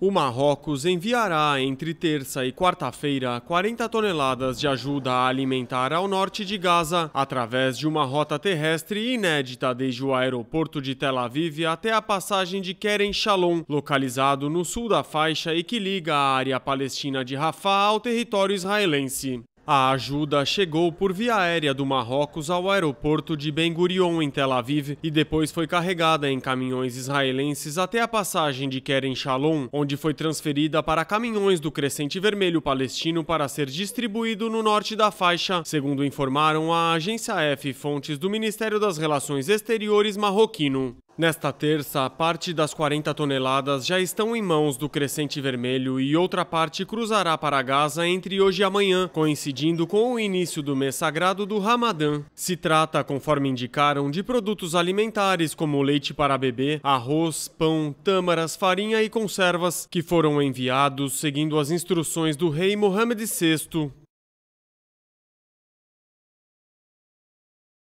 O Marrocos enviará entre terça e quarta-feira 40 toneladas de ajuda alimentar ao norte de Gaza, através de uma rota terrestre inédita desde o aeroporto de Tel Aviv até a passagem de Kerem Shalom, localizado no sul da faixa e que liga a área palestina de Rafah ao território israelense. A ajuda chegou por via aérea do Marrocos ao aeroporto de Ben Gurion, em Tel Aviv, e depois foi carregada em caminhões israelenses até a passagem de Keren Shalom, onde foi transferida para caminhões do Crescente Vermelho Palestino para ser distribuído no norte da faixa, segundo informaram a agência F fontes do Ministério das Relações Exteriores marroquino. Nesta terça, parte das 40 toneladas já estão em mãos do Crescente Vermelho e outra parte cruzará para Gaza entre hoje e amanhã, coincidindo com o início do mês sagrado do Ramadã. Se trata, conforme indicaram, de produtos alimentares como leite para bebê, arroz, pão, tâmaras, farinha e conservas, que foram enviados seguindo as instruções do rei Mohammed VI.